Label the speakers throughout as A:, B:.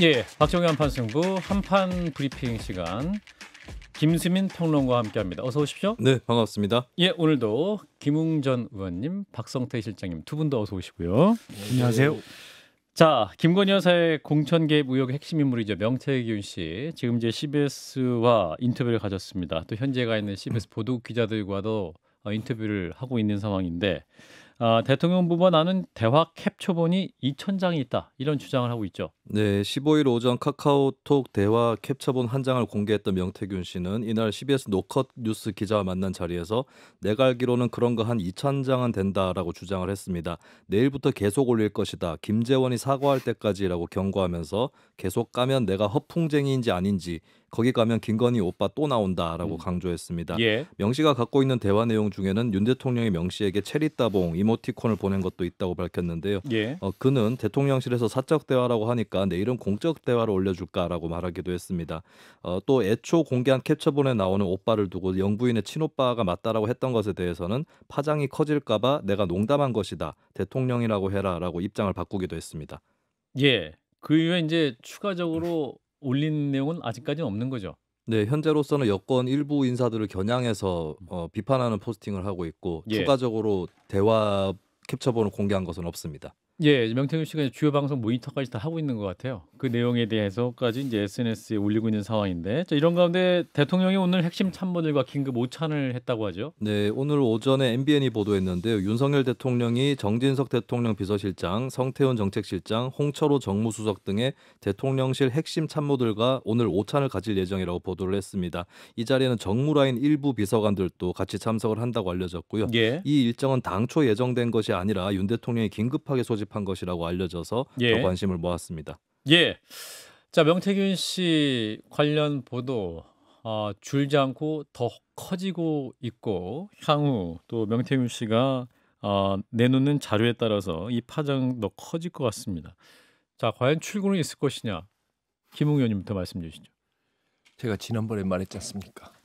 A: 예, 박정현판 승부 한판 브리핑 시간 김수민 평론가와 함께합니다. 어서 오십시오. 네, 반갑습니다. 예, 오늘도 김웅전 의원님, 박성태 실장님 두분도 어서 오시고요. 안녕하세요. 자, 김건희 여사의 공천 개입 의혹의 핵심 인물이죠. 명태균 씨. 지금 이제 CBS와 인터뷰를 가졌습니다. 또 현재 가 있는 CBS 음. 보도 기자들과도 어, 인터뷰를 하고 있는 상황인데 어, 대통령 부부와나는 대화 캡처본이 2천장이 있다 이런 주장을 하고 있죠.
B: 네, 15일 오전 카카오톡 대화 캡처본 한 장을 공개했던 명태균 씨는 이날 CBS 노컷 뉴스 기자와 만난 자리에서 내가 알기로는 그런 거 한2 0장은 된다라고 주장을 했습니다. 내일부터 계속 올릴 것이다. 김재원이 사과할 때까지라고 경고하면서 계속 까면 내가 허풍쟁이인지 아닌지 거기 가면 김건희 오빠 또 나온다라고 음. 강조했습니다. 예. 명시가 갖고 있는 대화 내용 중에는 윤 대통령이 명시에게 체리 따봉 이모티콘을 보낸 것도 있다고 밝혔는데요. 예. 어, 그는 대통령실에서 사적 대화라고 하니까 내일은 공적 대화를 올려줄까라고 말하기도 했습니다. 어, 또 애초 공개한 캡처본에 나오는 오빠를 두고 영부인의 친오빠가 맞다라고 했던 것에 대해서는 파장이 커질까봐 내가 농담한 것이다. 대통령이라고 해라라고 입장을 바꾸기도 했습니다.
A: 예. 그 이후에 이제 추가적으로 올린 내용은 아직까지는 없는 거죠.
B: 네, 현재로서는 여권 일부 인사들을 겨냥해서 음. 어, 비판하는 포스팅을 하고 있고 예. 추가적으로 대화 캡처본을 공개한 것은 없습니다.
A: 예, 명태균 씨가 주요 방송 모니터까지 다 하고 있는 것 같아요. 그 내용에 대해서까지 이제 SNS에 올리고 있는 상황인데, 자, 이런 가운데 대통령이 오늘 핵심 참모들과 긴급 오찬을 했다고 하죠.
B: 네, 오늘 오전에 MBN이 보도했는데요. 윤석열 대통령이 정진석 대통령 비서실장, 성태훈 정책실장, 홍철호 정무수석 등의 대통령실 핵심 참모들과 오늘 오찬을 가질 예정이라고 보도를 했습니다. 이 자리에는 정무라인 일부 비서관들도 같이 참석을 한다고 알려졌고요. 예. 이 일정은 당초 예정된 것이 아니라 윤 대통령이 긴급하게 소집 설립한 것이라고 알려져서 예. 더 관심을 모았습니다.
A: 예. 자 명태균 씨 관련 보도 어, 줄지 않고 더 커지고 있고 향후 또 명태균 씨가 어, 내놓는 자료에 따라서 이 파장 더 커질 것 같습니다. 자 과연 출구는 있을
C: 것이냐 김웅 의원님부터 말씀 주시죠. 제가 지난번에 말했지 않습니까?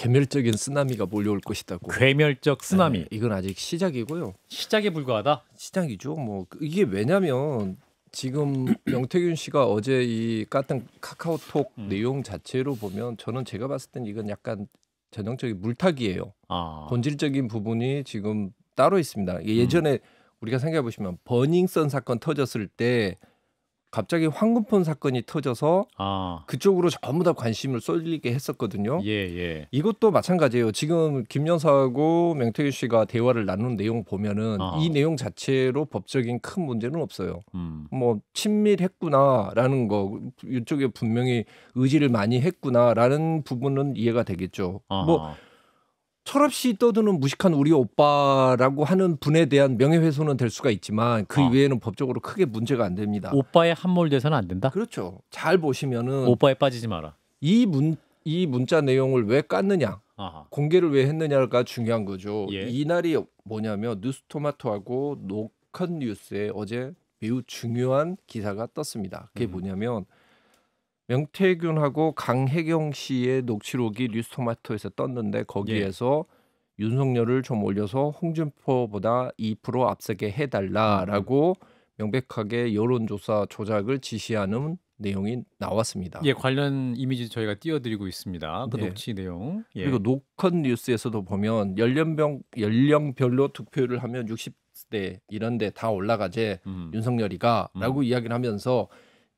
C: 괴멸적인 쓰나미가 몰려올 것이다고. 괴멸적 네, 쓰나미. 네, 이건 아직 시작이고요. 시작에 불과하다. 시작이죠. 뭐 이게 왜냐면 지금 명태균 씨가 어제 이 같은 카카오톡 음. 내용 자체로 보면 저는 제가 봤을 땐 이건 약간 전형적인 물타기예요. 아. 본질적인 부분이 지금 따로 있습니다. 음. 예전에 음. 우리가 생각해 보시면 버닝썬 사건 터졌을 때 갑자기 황금폰 사건이 터져서 아. 그쪽으로 전부 다 관심을 쏠리게 했었거든요. 예, 예. 이것도 마찬가지예요. 지금 김연사하고 명태규 씨가 대화를 나눈 내용 보면은 아. 이 내용 자체로 법적인 큰 문제는 없어요. 음. 뭐 친밀했구나라는 거 이쪽에 분명히 의지를 많이 했구나라는 부분은 이해가 되겠죠. 아하. 뭐 철없이 떠드는 무식한 우리 오빠라고 하는 분에 대한 명예훼손은 될 수가 있지만 그 아. 이외에는 법적으로 크게 문제가 안 됩니다. 오빠에 함몰돼서는 안 된다. 그렇죠. 잘 보시면은 오빠에 빠지지 마라. 이 문 이 문자 내용을 왜 깠느냐, 아하. 공개를 왜 했느냐가 중요한 거죠. 예. 이날이 뭐냐면 뉴스토마토하고 노컷 뉴스에 어제 매우 중요한 기사가 떴습니다. 그게 음. 뭐냐면 명태균하고 강혜경 씨의 녹취록이 뉴스토마토에서 떴는데 거기에서 예. 윤석열을 좀 올려서 홍준표보다 2% 앞서게 해달라라고 명백하게 여론조사 조작을 지시하는 내용이 나왔습니다. 예, 관련 이미지 저희가 띄워드리고 있습니다. 그 예. 녹취 내용. 예. 그리고 노컷 뉴스에서도 보면 연령병 연령별로 투표를 하면 60대 이런데 다 올라가제 음. 윤석열이가라고 음. 이야기를 하면서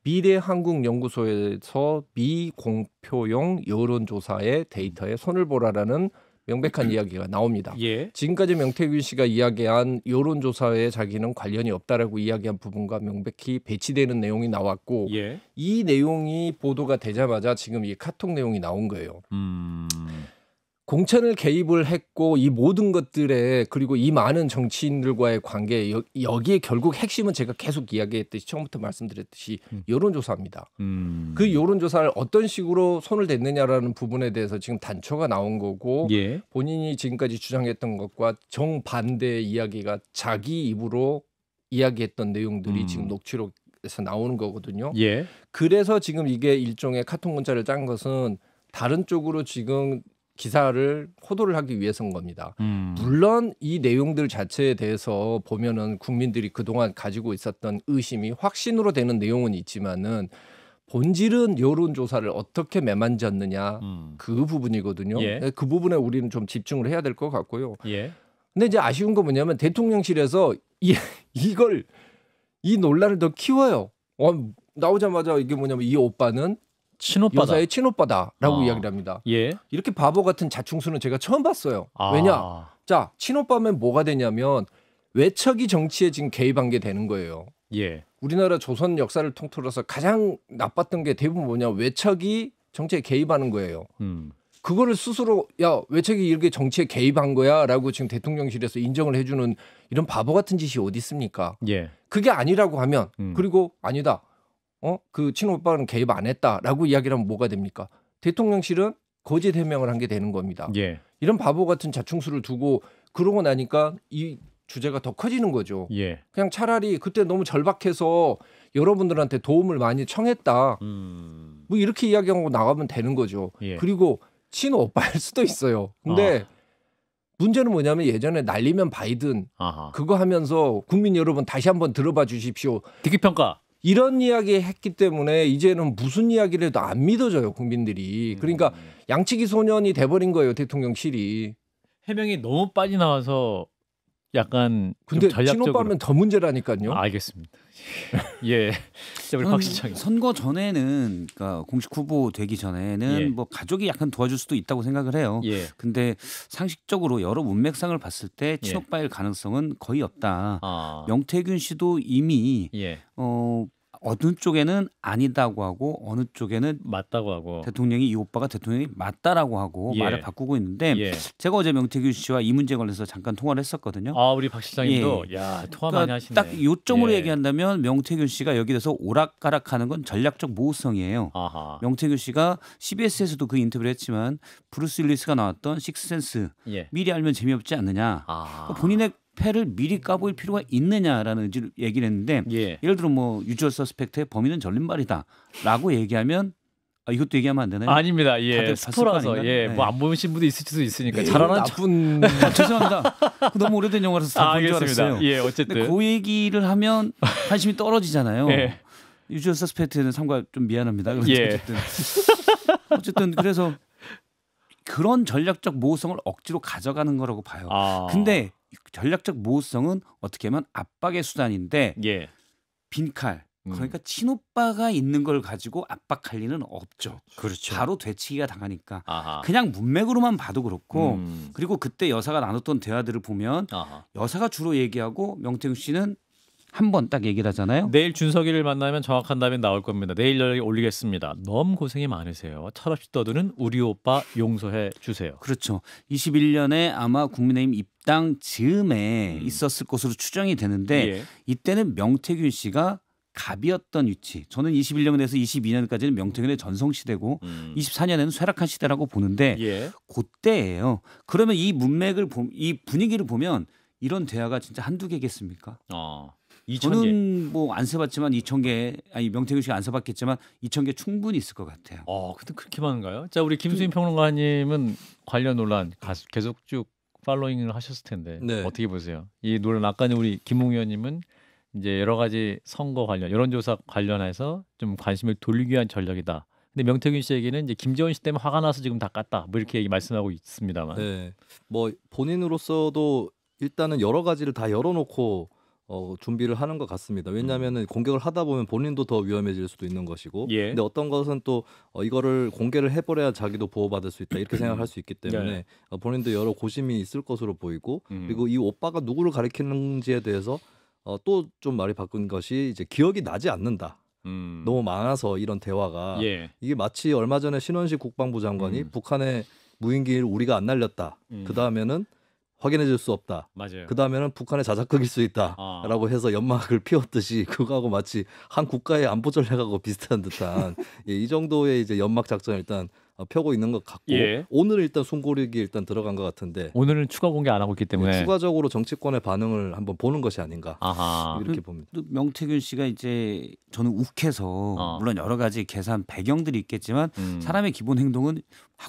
C: 미래 한국연구소에서 비공표용 여론조사의 데이터에 손을 보라라는 명백한 음. 이야기가 나옵니다. 예. 지금까지 명태균 씨가 이야기한 여론조사에 자기는 관련이 없다라고 이야기한 부분과 명백히 배치되는 내용이 나왔고 예. 이 내용이 보도가 되자마자 지금 이 카톡 내용이 나온 거예요. 음... 공천을 개입을 했고 이 모든 것들에 그리고 이 많은 정치인들과의 관계 여기에 결국 핵심은 제가 계속 이야기했듯이 처음부터 말씀드렸듯이 음. 여론조사입니다. 음. 그 여론조사를 어떤 식으로 손을 댔느냐라는 부분에 대해서 지금 단초가 나온 거고 예. 본인이 지금까지 주장했던 것과 정반대 이야기가 자기 입으로 이야기했던 내용들이 음. 지금 녹취록에서 나오는 거거든요. 예. 그래서 지금 이게 일종의 카톡 문자를 짠 것은 다른 쪽으로 지금 기사를 호도를 하기 위해서인 겁니다. 음. 물론 이 내용들 자체에 대해서 보면은 국민들이 그동안 가지고 있었던 의심이 확신으로 되는 내용은 있지만은 본질은 여론 조사를 어떻게 매만졌느냐 음. 그 부분이거든요. 예. 네, 그 부분에 우리는 좀 집중을 해야 될 것 같고요. 예. 근데 이제 아쉬운 건 뭐냐면 대통령실에서 이, 이걸 이 논란을 더 키워요. 어, 나오자마자 이게 뭐냐면 이 오빠는 친오빠다. 여사의 친오빠다라고 아. 이야기를 합니다. 예. 이렇게 바보 같은 자충수는 제가 처음 봤어요. 아. 왜냐? 자, 친오빠면 뭐가 되냐면 외척이 정치에 지금 개입한 게 되는 거예요. 예. 우리나라 조선 역사를 통틀어서 가장 나빴던 게 대부분 뭐냐 외척이 정치에 개입하는 거예요. 음. 그거를 스스로 야 외척이 이렇게 정치에 개입한 거야라고 지금 대통령실에서 인정을 해주는 이런 바보 같은 짓이 어디 있습니까? 예. 그게 아니라고 하면 음. 그리고 아니다 어? 그 친오빠는 개입 안 했다라고 이야기를 하면 뭐가 됩니까? 대통령실은 거짓 해명을 한 게 되는 겁니다. 예. 이런 바보 같은 자충수를 두고 그러고 나니까 이 주제가 더 커지는 거죠. 예. 그냥 차라리 그때 너무 절박해서 여러분들한테 도움을 많이 청했다. 음... 뭐 이렇게 이야기하고 나가면 되는 거죠. 예. 그리고 친오빠일 수도 있어요. 근데 아. 문제는 뭐냐면 예전에 날리면 바이든 아하. 그거 하면서 국민 여러분 다시 한번 들어봐 주십시오. 듣기 평가. 이런 이야기 했기 때문에 이제는 무슨 이야기를 해도 안 믿어져요 국민들이. 음. 그러니까 양치기 소년이 돼버린 거예요 대통령실이. 해명이 너무 빠져나와서 약간 근데 전략적으로 신호빠면 더 문제라니까요. 아, 알겠습니다.
D: 예, 우리 박 시장. 선거 전에는 그러니까 공식 후보 되기 전에는 예. 뭐 가족이 약간 도와줄 수도 있다고 생각을 해요. 예. 근데 상식적으로 여러 문맥상을 봤을 때 친오빠일 예. 가능성은 거의 없다. 아. 명태균 씨도 이미 예. 어 어느 쪽에는 아니다고 하고 어느 쪽에는 맞다고 하고 대통령이 이 오빠가 대통령이 맞다라고 하고 예. 말을 바꾸고 있는데 예. 제가 어제 명태균 씨와 이 문제 관련해서 잠깐 통화를 했었거든요. 아 우리 박 실장님도 예. 야
A: 통화 그러니까 많이 하시네. 딱
D: 요점으로 예. 얘기한다면 명태균 씨가 여기 대해서 오락가락하는 건 전략적 모호성이에요. 아하. 명태균 씨가 CBS에서도 그 인터뷰를 했지만 브루스 윌리스가 나왔던 식스센스 예. 미리 알면 재미없지 않느냐. 아. 그러니까 본인의 패를 미리 까보일 필요가 있느냐라는 얘기를 했는데 예. 를 들어 뭐 유주얼 서스펙트의 범인은 절림발이다라고 얘기하면 아, 이것도 얘기하면 안 되나요? 아닙니다. 예. 스포라서 예. 뭐 네. 뭐안 보신 분도 있을 수도 있으니까 네, 잘하는
A: 나쁜
D: 아, 죄송합니다. 그 너무 오래된 영화라서 다 본줄 아, 알았어요. 예, 어쨌든 그 얘기를 하면 관심이 떨어지잖아요. 예. 유주 서스펙트는 삼과 좀 미안합니다. 예. 어쨌든 어쨌든 그래서 그런 전략적 모호성을 억지로 가져가는 거라고 봐요. 아. 근데 전략적 모호성은 어떻게 하면 압박의 수단인데 예. 빈칼 음. 그러니까 음. 친오빠가 있는 걸 가지고 압박할 리는 없죠. 그렇죠. 바로 되치기가 당하니까. 아하. 그냥 문맥으로만 봐도 그렇고 음. 그리고 그때 여사가 나눴던 대화들을 보면 아하. 여사가 주로 얘기하고 명태균 씨는 한번딱 얘기를 하잖아요. 내일 준석이를 만나면 정확한 답이 나올 겁니다.
A: 내일 연락 올리겠습니다. 너무 고생이 많으세요. 철없이 떠드는 우리 오빠 용서해 주세요.
D: 그렇죠. 21년에 아마 국민의힘 입당 즈음에 음. 있었을 것으로 추정이 되는데 예. 이때는 명태균 씨가 갑이었던 위치. 저는 21년에서 22년까지는 명태균의 전성 시대고 음. 24년에는 쇠락한 시대라고 보는데 예. 그때예요. 그러면 이 문맥을 보, 이 분위기를 보면 이런 대화가 진짜 한두 개겠습니까? 어. 저는 뭐안 써봤지만 2천 개 아니 명태균 씨가 안 써봤겠지만 2천 개 충분히 있을 것 같아요. 어, 근데 그렇게
A: 많은가요? 자, 우리 김수인 그 평론가님은 관련 논란 계속 쭉 팔로잉을 하셨을 텐데 네. 어떻게 보세요? 이 논란 아까 우리 김웅 의원님은 이제 여러 가지 선거 관련 여론조사 관련해서 좀 관심을 돌리기 위한 전략이다. 근데 명태균 씨에게는 이제 김재원 씨 때문에 화가 나서 지금 다 깠다 뭐 이렇게 말씀하고
B: 있습니다만. 네, 뭐 본인으로서도 일단은 여러 가지를 다 열어놓고 어, 준비를 하는 것 같습니다. 음. 왜냐하면 공격을 하다 보면 본인도 더 위험해질 수도 있는 것이고, 예. 근데 어떤 것은 또 어, 이거를 공개를 해버려야 자기도 보호받을 수 있다 이렇게 생각할 수 있기 네. 때문에 어, 본인도 여러 고심이 있을 것으로 보이고, 음. 그리고 이 오빠가 누구를 가리키는지에 대해서 어, 또 좀 말이 바꾼 것이 이제 기억이 나지 않는다. 음. 너무 많아서 이런 대화가 예. 이게 마치 얼마 전에 신원식 국방부 장관이 음. 북한의 무인기를 우리가 안 날렸다. 음. 그 다음에는 확인해 줄 수 없다. 맞아요. 그 다음에는 북한의 자작극일 수 있다라고 아. 해서 연막을 피웠듯이 그거하고 마치 한 국가의 안보 전략하고 비슷한 듯한 예, 이 정도의 이제 연막 작전 일단 어, 펴고 있는 것 같고 예. 오늘 일단 송골이기 일단 들어간 것 같은데
A: 오늘은 추가 공개 안 하고 있기 예, 때문에 예,
B: 추가적으로 정치권의 반응을 한번 보는 것이 아닌가
A: 아하.
D: 이렇게 그 봅니다. 명태균 씨가 이제 저는 욱해서 어. 물론 여러 가지 계산 배경들이 있겠지만 음. 사람의 기본 행동은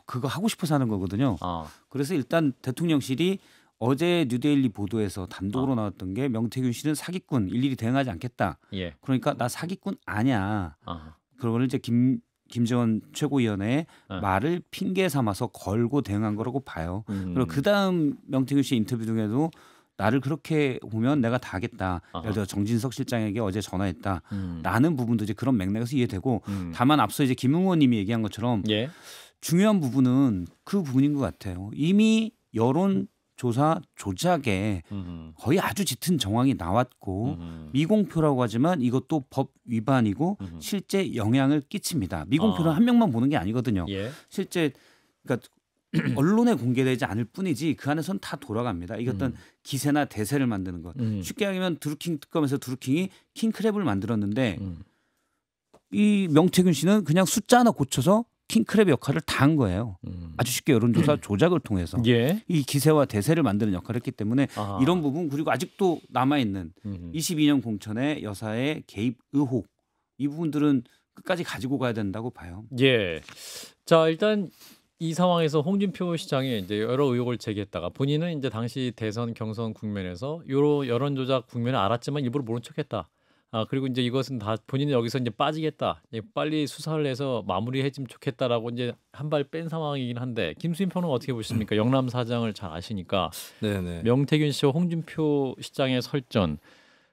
D: 그거 하고 싶어서 하는 거거든요. 어. 그래서 일단 대통령실이 어제 뉴데일리 보도에서 단독으로 어. 나왔던 게 명태균 씨는 사기꾼 일일이 대응하지 않겠다. 예. 그러니까 나 사기꾼 아니야. 어. 그걸 이제 김 김정은 최고위원의 회 예. 어. 말을 핑계 삼아서 걸고 대응한 거라고 봐요. 음. 그리고 그 다음 명태균 씨 인터뷰 중에도 나를 그렇게 보면 내가 다 하겠다. 예를 들어 정진석 실장에게 어제 전화했다. 음. 라는 부분도 이제 그런 맥락에서 이해되고 음. 다만 앞서 이제 김 의원님이 얘기한 것처럼 예. 중요한 부분은 그 부분인 것 같아요. 이미 여론 조사 조작에 음흠. 거의 아주 짙은 정황이 나왔고 음흠. 미공표라고 하지만 이것도 법 위반이고 음흠. 실제 영향을 끼칩니다. 미공표는 아. 한 명만 보는 게 아니거든요. 예. 실제 그러니까 언론에 공개되지 않을 뿐이지 그 안에선 다 돌아갑니다. 이게 어떤 음. 기세나 대세를 만드는 것. 음. 쉽게 얘기하면 드루킹 특검에서 드루킹이 킹크랩을 만들었는데 음. 이 명태균 씨는 그냥 숫자 하나 고쳐서 킹크랩 역할을 다 한 거예요. 음. 아주 쉽게 여론조사 음. 조작을 통해서 예. 이 기세와 대세를 만드는 역할을 했기 때문에 아하. 이런 부분 그리고 아직도 남아 있는 22년 공천의 여사의 개입 의혹 이 부분들은 끝까지 가지고 가야 된다고 봐요. 예. 자 일단
A: 이 상황에서 홍준표 시장이 이제 여러 의혹을 제기했다가 본인은 이제 당시 대선 경선 국면에서 여러 여론 조작 국면을 알았지만 일부러 모른 척했다. 아 그리고 이제 이것은 다 본인은 여기서 이제 빠지겠다. 빨리 수사를 해서 마무리해주면 좋겠다라고 이제 한발 뺀 상황이긴 한데 김수인표는 어떻게 보십니까? 영남 사장을 잘 아시니까 네네. 명태균 씨와 홍준표 시장의 설전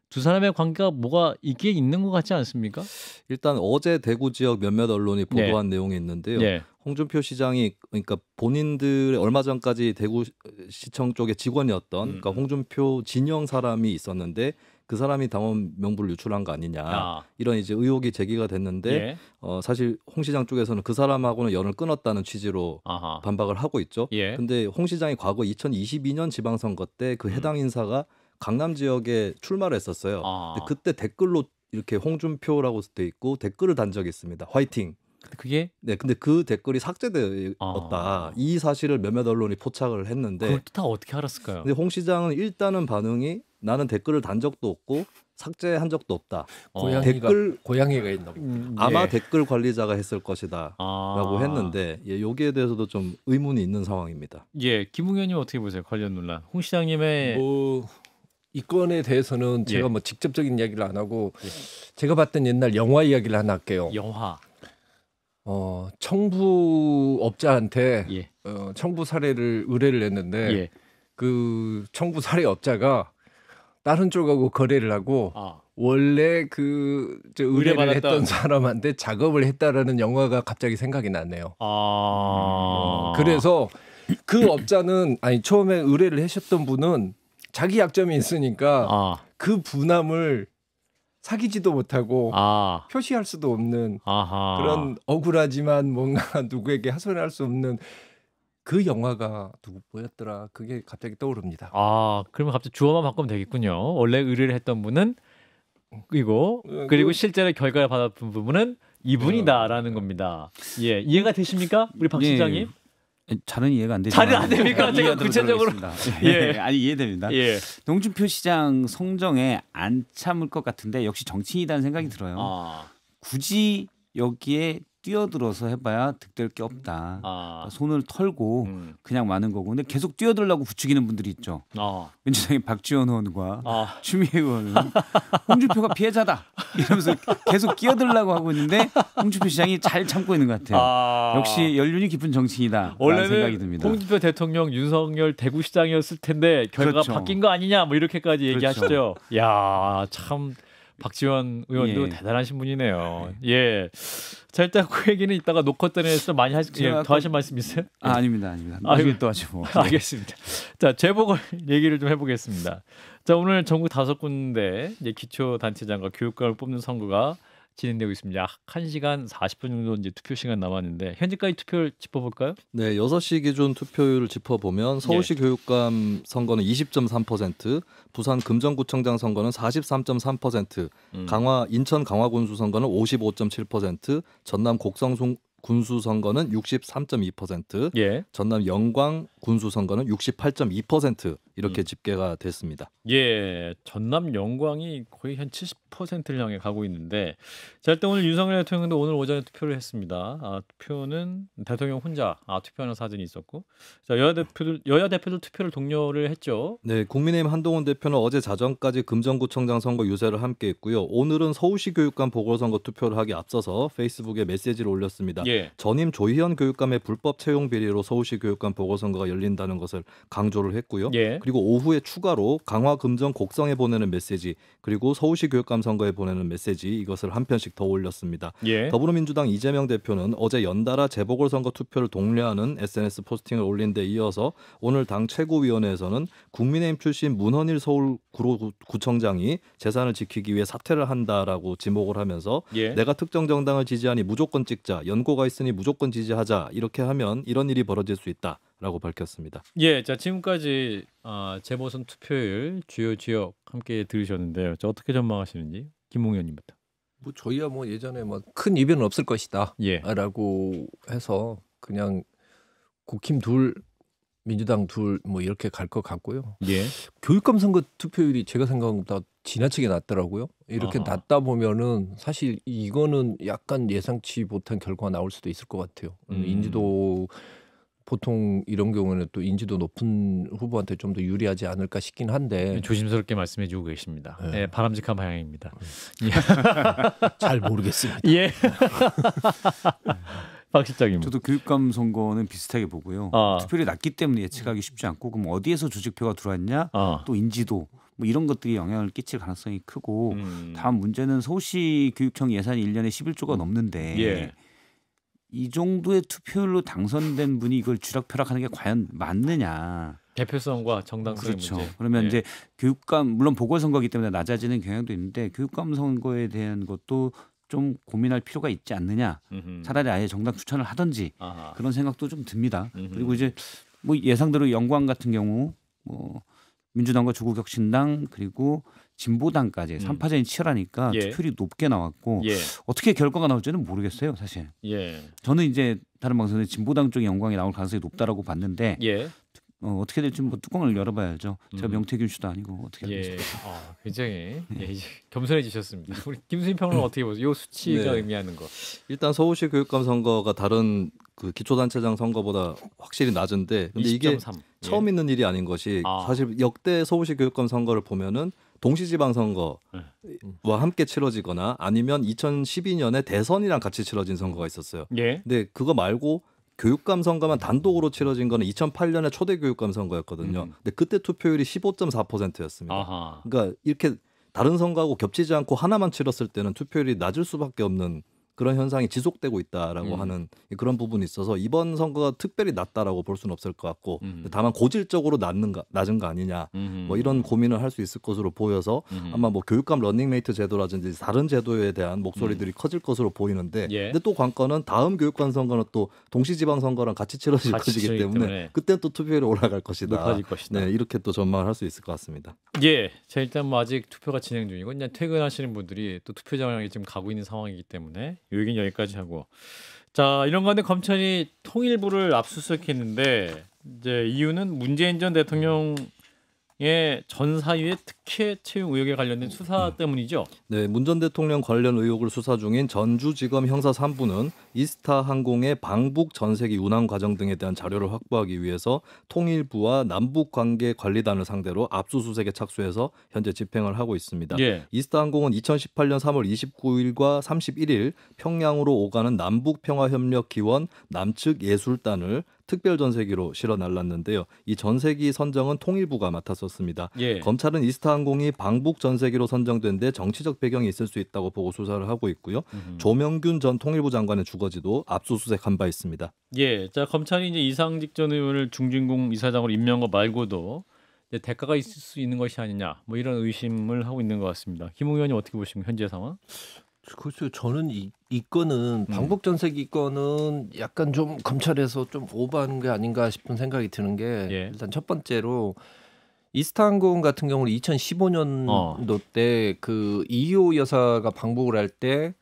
A: 두 사람의 관계가 뭐가 있게 있는 것 같지 않습니까?
B: 일단 어제 대구 지역 몇몇 언론이 네. 보도한 네. 내용이 있는데요. 네. 홍준표 시장이 그러니까 본인들 얼마 전까지 대구 시청 쪽의 직원이었던 음. 그러니까 홍준표 진영 사람이 있었는데 그 사람이 당원 명부를 유출한 거 아니냐 아. 이런 이제 의혹이 제기가 됐는데 예. 어, 사실 홍 시장 쪽에서는 그 사람하고는 연을 끊었다는 취지로 아하. 반박을 하고 있죠. 그런데홍 예. 시장이 과거 2022년 지방선거 때그 음. 해당 인사가 강남 지역에 출마를 했었어요. 아. 근데 그때 댓글로 이렇게 홍준표라고 돼 있고 댓글을 단 적이 있습니다. 화이팅. 그게 네 근데 그 댓글이 삭제되었다 아. 이 사실을 몇몇 언론이 포착을 했는데 그걸 다 어떻게 알았을까요? 근데 홍 시장은 일단은 반응이 나는 댓글을 단 적도 없고 삭제한 적도 없다. 어, 고양이가, 댓글 고양이가 있나 보다. 음, 아마 예. 댓글 관리자가 했을 것이다라고 아. 했는데 예, 여기에 대해서도 좀 의문이 있는 상황입니다.
C: 예, 김웅현님 어떻게 보세요 관련 논란? 홍 시장님의 뭐... 이 건에 대해서는 예. 제가 예. 뭐 직접적인 이야기를 안 하고 제가 봤던 옛날 영화 이야기를 하나 할게요. 영화. 어 청부업자한테 예. 어, 청부 사례를 의뢰를 했는데 예. 그 청부 사례업자가 다른 쪽하고 거래를 하고 아. 원래 그 의뢰를 했던 사람한테 작업을 했다라는 영화가 갑자기 생각이 났네요 아. 음, 그래서 그 업자는 아니 처음에 의뢰를 하셨던 분은 자기 약점이 있으니까 아. 그 분함을 사귀지도 못하고 아. 표시할 수도 없는
A: 아하. 그런
C: 억울하지만 뭔가 누구에게 하소연할 수 없는 그 영화가 누구였더라 그게 갑자기 떠오릅니다.
A: 아 그러면 갑자기 주어만 바꾸면 되겠군요. 원래 의뢰를 했던 분은 이고 어, 그 그리고 실제로 결과를 받았던 분은 이분이다라는 어. 겁니다. 예 이해가 되십니까 우리 박 실장님?
D: 예. 예. 잘은 이해가 안 되죠. 잘안 됩니까? 제가 구체적으로 예, 예. 아니 이해됩니다. 예. 농준표 시장 성정에 안 참을 것 같은데 역시 정치인이라는 생각이 들어요. 아. 굳이 여기에 뛰어들어서 해봐야 득될 게 없다. 아. 그러니까 손을 털고 음. 그냥 마는 거고. 근데 계속 뛰어들라고 부추기는 분들이 있죠. 아. 민주당의 박지원 의원과 아. 추미애 의원은 홍준표가 피해자다 이러면서 계속 뛰어들라고 하고 있는데 홍준표 시장이 잘 참고 있는 것 같아요. 아. 역시 연륜이 깊은 정치인이다. 원래는 생각이 듭니다. 홍준표
A: 대통령 윤석열 대구시장이었을 텐데 결과가 그렇죠. 바뀐 거 아니냐 뭐 이렇게까지 얘기하시죠. 그렇죠. 야참 박지원 의원도 예. 대단하신 분이네요. 네. 예. 자 일단 그 얘기는 이따가 녹화단에서 많이 하시, 예, 더 하실 말씀 있어요? 아, 아닙니다, 아닙니다. 아, 나중에 아, 또 하죠. 뭐. 알겠습니다. 자 제보궐 얘기를 좀 해보겠습니다. 자 오늘 전국 다섯 군데 기초 단체장과 교육감을 뽑는 선거가 진행되고 있습니다. 1시간 40분 정도 이제 투표 시간 남았는데 현재까지 투표를 짚어볼까요?
B: 네, 6시 기준 투표율을 짚어보면 예. 서울시 예. 교육감 선거는 20.3%, 부산 금정구청장 선거는 43.3%, 음. 강화 인천 강화군수 선거는 55.7%, 전남 곡성 군수 선거는 63.2%, 예. 전남 영광 군수 선거는 68.2% 이렇게 음. 집계가 됐습니다.
A: 예, 전남 영광이 거의 한 70%를 향해 가고 있는데, 자 일단 오늘 윤석열 대통령도 오늘 오전에 투표를 했습니다. 아, 투표는 대통령 혼자 아, 투표하는 사진이 있었고, 자
B: 여야 대표들 여야 대표들
A: 투표를 독려를 했죠.
B: 네, 국민의힘 한동훈 대표는 어제 자정까지 금정구청장 선거 유세를 함께했고요. 오늘은 서울시 교육감 보궐선거 투표를 하기 앞서서 페이스북에 메시지를 올렸습니다. 예. 예. 전임 조희연 교육감의 불법 채용 비리로 서울시 교육감 보궐선거가 열린다는 것을 강조를 했고요. 예. 그리고 오후에 추가로 강화 금정 곡성에 보내는 메시지 그리고 서울시 교육감 선거에 보내는 메시지 이것을 한 편씩 더 올렸습니다. 예. 더불어민주당 이재명 대표는 어제 연달아 재보궐선거 투표를 독려하는 SNS 포스팅을 올린 데 이어서 오늘 당 최고위원회에서는 국민의힘 출신 문헌일 서울 구청장이 로구 재산을 지키기 위해 사퇴를 한다라고 지목을 하면서 예. 내가 특정 정당을 지지하니 무조건 찍자 연고가 들어가 있으니 무조건 지지하자 이렇게 하면 이런 일이 벌어질 수 있다라고
C: 밝혔습니다.
A: 예, 자 지금까지 어, 재보선 투표율 주요 지역 함께
C: 들으셨는데요. 저 어떻게 전망하시는지 김홍 의원님부뭐 저희야 뭐 예전에 뭐 큰 이변은 없을 것이다라고 예. 해서 그냥 국힘 둘 민주당 둘 뭐 이렇게 갈 것 같고요. 예. 교육감 선거 투표율이 제가 생각한 것보다 지나치게 낮더라고요. 이렇게 아하. 낮다 보면은 사실 이거는 약간 예상치 못한 결과가 나올 수도 있을 것 같아요. 음. 인지도 보통 이런 경우는 또 인지도 높은 후보한테 좀 더 유리하지 않을까 싶긴 한데 조심스럽게 말씀해주고 계십니다. 네. 네,
A: 바람직한 방향입니다. 예. 잘 모르겠습니다. 예.
D: 박 실장님. 저도 교육감 선거는 비슷하게 보고요. 아. 투표율이 낮기 때문에 예측하기 쉽지 않고 그럼 어디에서 조직표가 들어왔냐, 아. 또 인지도 뭐 이런 것들이 영향을 끼칠 가능성이 크고 음. 다음 문제는 서울시 교육청 예산이 1년에 11조가 넘는데 예. 이 정도의 투표율로 당선된 분이 이걸 주락펴락하는 게 과연 맞느냐.
A: 대표성과 정당성의 그렇죠. 문제.
D: 그러면 예. 이제 교육감 물론 보궐선거기 때문에 낮아지는 경향도 있는데 교육감 선거에 대한 것도 좀 고민할 필요가 있지 않느냐. 음흠. 차라리 아예 정당 추천을 하든지 아하. 그런 생각도 좀 듭니다. 음흠. 그리고 이제 뭐 예상대로 영광 같은 경우 뭐 민주당과 조국혁신당 그리고 진보당까지 음. 3파전이 치열하니까 예. 투표율이 높게 나왔고 예. 어떻게 결과가 나올지는 모르겠어요 사실. 예. 저는 이제 다른 방송에 진보당 쪽 영광이 나올 가능성이 높다라고 봤는데 예. 어, 어떻게 될지 뭐 뚜껑을 열어봐야죠. 제가 음. 명태균 씨도 아니고 어떻게 예. 아,
A: 굉장히 예, 예 이 겸손해지셨습니다. 우리 김수인 평론 예. 어떻게 보세요? 이 수치가 네. 의미하는 거.
B: 일단 서울시 교육감 선거가 다른 그 기초단체장 선거보다 확실히 낮은데 근데 20.3. 이게 예. 처음 있는 일이 아닌 것이 아. 사실 역대 서울시 교육감 선거를 보면은 동시지방선거와 네. 함께 치러지거나 아니면 2012년에 대선이랑 같이 치러진 선거가 있었어요. 예. 근데 그거 말고 교육감 선거만 단독으로 치러진 거는 2008년에 초대 교육감 선거였거든요. 음. 근데 그때 투표율이 15.4%였습니다. 아하. 그러니까 이렇게 다른 선거하고 겹치지 않고 하나만 치렀을 때는 투표율이 낮을 수밖에 없는 그런 현상이 지속되고 있다라고 음. 하는 그런 부분이 있어서 이번 선거가 특별히 낮다라고 볼 수는 없을 것 같고 음. 다만 고질적으로 낮는가 낮은 거 아니냐 음. 뭐 이런 고민을 할 수 있을 것으로 보여서 아마 뭐 교육감 러닝메이트 제도라든지 다른 제도에 대한 목소리들이 음. 커질 것으로 보이는데 예. 근데 또 관건은 다음 교육감 선거는 또 동시지방 선거랑 같이 치러질 같이 것이기 때문에, 때문에. 그때 또 투표율이 올라갈 것이다. 것이다. 네, 이렇게 또 전망을 할 수 있을 것 같습니다. 예, 자 일단 뭐 아직
A: 투표가 진행 중이고 그냥 퇴근하시는 분들이 또 투표장에 지금 가고 있는 상황이기 때문에
B: 요 얘기는 여기까지
A: 하고 자 이런 건데 검찰이 통일부를 압수수색했는데 이제 이유는 문재인 전 대통령의 전사위의 특 피켓체육 의혹에 관련된 수사 음. 때문이죠.
B: 네, 문전 대통령 관련 의혹을 수사 중인 전주지검 형사 3부는 이스타 항공의 방북 전세기 운항 과정 등에 대한 자료를 확보하기 위해서 통일부와 남북관계관리단을 상대로 압수수색에 착수해서 현재 집행을 하고 있습니다. 예. 이스타 항공은 2018년 3월 29일과 31일 평양으로 오가는 남북평화협력기원 남측 예술단을 특별 전세기로 실어 날랐는데요. 이 전세기 선정은 통일부가 맡았었습니다. 예. 검찰은 이스타 항공 항공이 방북 전세기로 선정된 데 정치적 배경이 있을 수 있다고 보고 수사를 하고 있고요. 음 조명균 전 통일부 장관의 주거지도 압수수색한 바 있습니다.
A: 예, 자 검찰이 이제 이상직 전 의원을 중진공 이사장으로 임명한 거 말고도 대가가 있을 수 있는 것이 아니냐, 뭐 이런 의심을 하고
C: 있는 것 같습니다. 김웅 의원님 어떻게 보십니까 현재 상황? 글쎄요, 저는 이, 이 건은 음. 방북 전세기 건은 약간 좀 검찰에서 좀 오버한 게 아닌가 싶은 생각이 드는 게 예. 일단 첫 번째로 이스타항공 같은 경우는 2015년도 어. 때그 이호 여사가 방북을 할 때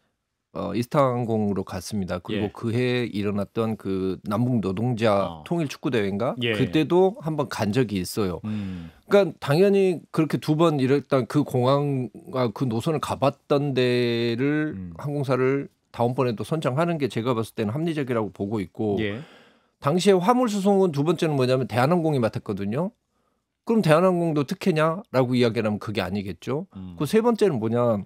C: 어, 이스타항공으로 갔습니다. 그리고 예. 그해 일어났던 그 남북 노동자 어. 통일 축구 대회인가 예. 그때도 한번 간 적이 있어요. 음. 그러니까 당연히 그렇게 두번 일단 그 공항 과그 노선을 가봤던 데를 음. 항공사를 다음번에도 선정하는 게 제가 봤을 때는 합리적이라고 보고 있고 예. 당시에 화물 수송은 두 번째는 뭐냐면 대한항공이 맡았거든요. 그럼 대한항공도 특혜냐라고 이야기하면 그게 아니겠죠. 음. 그세 번째는 뭐냐?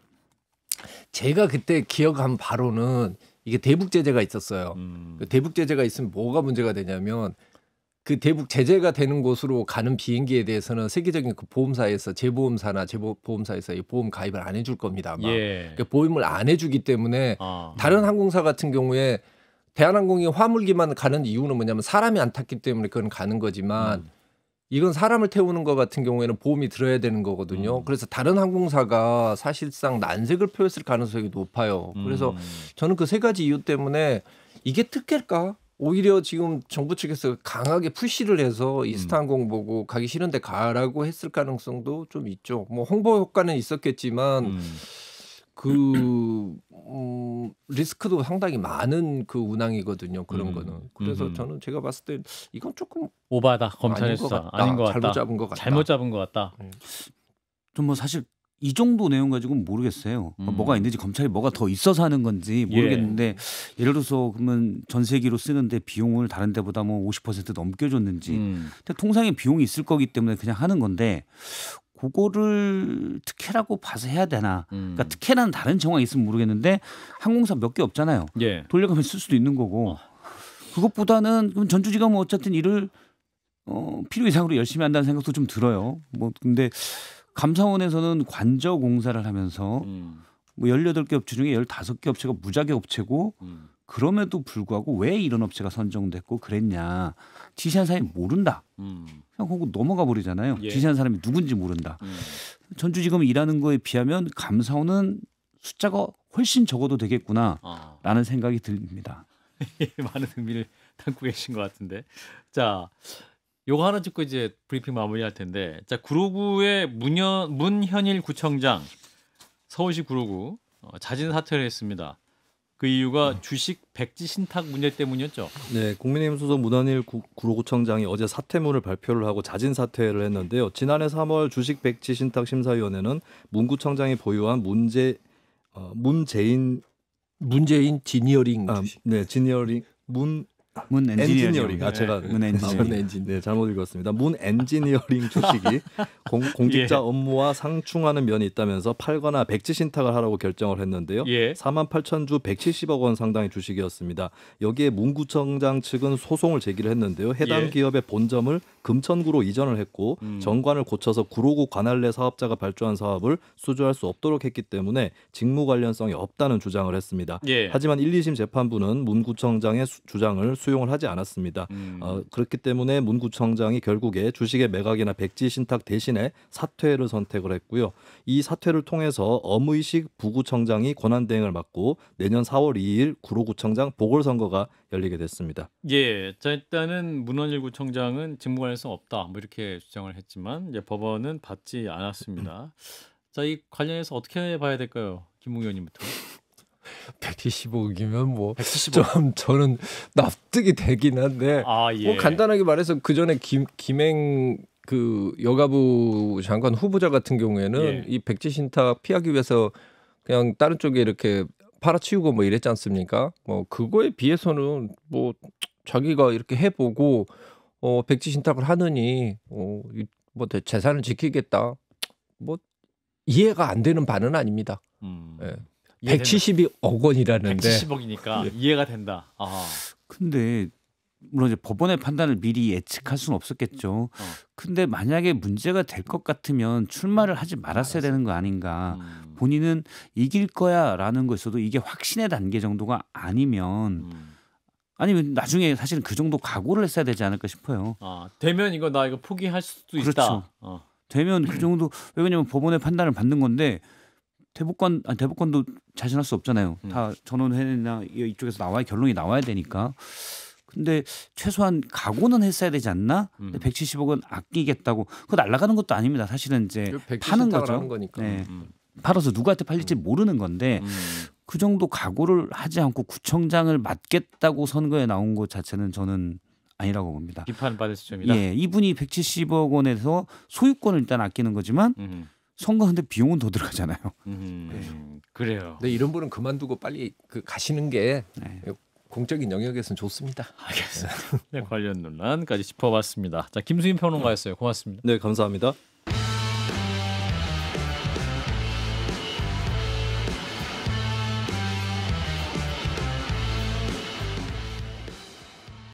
C: 제가 그때 기억한 바로는 이게 대북 제재가 있었어요. 음. 그 대북 제재가 있으면 뭐가 문제가 되냐면 그 대북 제재가 되는 곳으로 가는 비행기에 대해서는 세계적인 그 보험사에서 재보험사나 재보험사에서 보험 가입을 안 해줄 겁니다. 아마. 예. 그러니까 보험을 안 해주기 때문에 아. 다른 항공사 같은 경우에 대한항공이 화물기만 가는 이유는 뭐냐면 사람이 안 탔기 때문에 그건 가는 거지만 음. 이건 사람을 태우는 것 같은 경우에는 보험이 들어야 되는 거거든요. 음. 그래서 다른 항공사가 사실상 난색을 표했을 가능성이 높아요. 그래서 음. 저는 그 세 가지 이유 때문에 이게 특혜일까? 오히려 지금 정부 측에서 강하게 푸시를 해서 이스타항공 음. 보고 가기 싫은데 가라고 했을 가능성도 좀 있죠. 뭐 홍보 효과는 있었겠지만 음. 그 어, 리스크도 상당히 많은 그 운항이거든요. 그런 음. 거는. 그래서 음. 저는 제가 봤을 때 이건 조금 오바다
A: 검찰 에서 아닌 것 같다. 잘못 잡은 것 같다. 잘못 잡은 것 같다.
C: 네.
D: 좀뭐 사실 이 정도 내용 가지고는 모르겠어요. 음. 뭐가 있는지 검찰이 뭐가 더 있어서 하는 건지 모르겠는데 예. 를 들어서 그러면 전세기로 쓰는데 비용을 다른 데보다 뭐50% 넘겨줬는지. 음. 통상에 비용이 있을 거기 때문에 그냥 하는 건데 그거를 특혜라고 봐서 해야 되나? 그러니까 음. 그러니까 특혜는 다른 정황이 있으면 모르겠는데 항공사 몇 개 없잖아요. 예. 돌려가면 쓸 수도 있는 거고. 어. 그것보다는 그럼 전주지가뭐 어쨌든 일을 어, 필요 이상으로 열심히 한다는 생각도 좀 들어요. 뭐 근데 감사원에서는 관저 공사를 하면서 음. 뭐 18개 업체 중에 15개 업체가 무자격 업체고 음. 그럼에도 불구하고 왜 이런 업체가 선정됐고 그랬냐 지시한 사람이 모른다 음. 그냥 그거 넘어가 버리잖아요 예. 지시한 사람이 누군지 모른다 음. 전주지검 일하는 거에 비하면 감사원은 숫자가 훨씬 적어도 되겠구나라는 아. 생각이 듭니다
A: 예, 많은 의미를 담고 계신 것 같은데 자 요거 하나 짚고 이제 브리핑 마무리할 텐데 자 구로구의 문현 문현일 구청장 서울시 구로구 어, 자진 사퇴를 했습니다. 그 이유가 주식 백지 신탁 문제 때문이었죠.
B: 네, 국민의힘 소속 문한일 구, 구로구청장이 어제 사퇴문을 발표를 하고 자진 사퇴를 했는데요. 지난해 3월 주식 백지 신탁 심사위원회는 문구청장이 보유한 문제 어, 문재인 문재인 지니어링 아, 네, 지니어링
D: 문 아, 네. 문 엔지니어링. 아 제가 문 엔지니어링.
B: 네, 잘못 읽었습니다. 문 엔지니어링 주식이 공, 직자 예. 업무와 상충하는 면이 있다면서 팔거나 백지 신탁을 하라고 결정을 했는데요. 예. 4만 8천 주 170억 원 상당의 주식이었습니다. 여기에 문구청장 측은 소송을 제기를 했는데요. 해당 예. 기업의 본점을 금천구로 이전을 했고 음. 정관을 고쳐서 구로구 관할내 사업자가 발주한 사업을 수주할 수 없도록 했기 때문에 직무 관련성이 없다는 주장을 했습니다. 예. 하지만 1, 2심 재판부는 문구청장의 수, 주장을 수용을 하지 않았습니다. 음. 어, 그렇기 때문에 문구청장이 결국에 주식의 매각이나 백지 신탁 대신에 사퇴를 선택을 했고요. 이 사퇴를 통해서 엄의식 부구청장이 권한 대행을 맡고 내년 4월 2일 구로구청장 보궐선거가 열리게 됐습니다.
A: 예, 자 일단은 문원일 구청장은 직무관련성 없다 뭐 이렇게 주장을 했지만 이제 법원은 받지 않았습니다. 음. 자이 관련해서 어떻게 봐야 될까요,
C: 김웅 의원님부터? 125억이면 뭐좀 저는 납득이 되긴 한데 아, 예. 뭐 간단하게 말해서 그 전에 김 김행 그 여가부 장관 후보자 같은 경우에는 예. 이 백지 신탁 피하기 위해서 그냥 다른 쪽에 이렇게 팔아치우고 뭐 이랬지 않습니까? 뭐 그거에 비해서는 뭐 자기가 이렇게 해보고 어 백지 신탁을 하느니 어뭐 재산을 지키겠다 뭐 이해가 안 되는 반은 아닙니다. 음. 예. 172억 원이라는데
A: 170억이니까 예. 이해가 된다. 아.
D: 근데 물론 이제 법원의 판단을 미리 예측할 수는 없었겠죠. 어. 근데 만약에 문제가 될 것 같으면 출마를 하지 말았어야 알았어. 되는 거 아닌가. 음. 본인은 이길 거야라는 거에서도 이게 확신의 단계 정도가 아니면 음. 아니면 나중에 사실은 그 정도 각오를 했어야 되지 않을까 싶어요. 아
A: 되면 이거 나 이거 포기할 수도 그렇죠. 있다. 어.
D: 되면 그 정도 왜냐면 법원의 판단을 받는 건데 대법관 아니 대법관도 자신할 수 없잖아요. 음. 다 전원회나 이쪽에서 나와야 결론이 나와야 되니까. 근데 최소한 각오는 했어야 되지 않나? 음. 170억은 아끼겠다고. 그거 날라가는 것도 아닙니다. 사실은 이제 파는 거죠. 네. 음. 팔아서 누구한테 팔릴지 음. 모르는 건데 음. 그 정도 각오를 하지 않고 구청장을 맡겠다고 선거에 나온 것 자체는 저는 아니라고 봅니다.
A: 비판받을 시점이다. 예,
D: 이분이 170억 원에서 소유권을 일단 아끼는 거지만 음. 선거하는데 비용은 더 들어가잖아요.
C: 음, 네. 그래요. 근데 이런 분은 그만두고 빨리 그 가시는 게 네. 공적인 영역에서는 좋습니다. 알겠습니다.
A: 네, 관련 논란까지 짚어봤습니다. 자, 김수인 평론가였어요. 고맙습니다. 네, 감사합니다.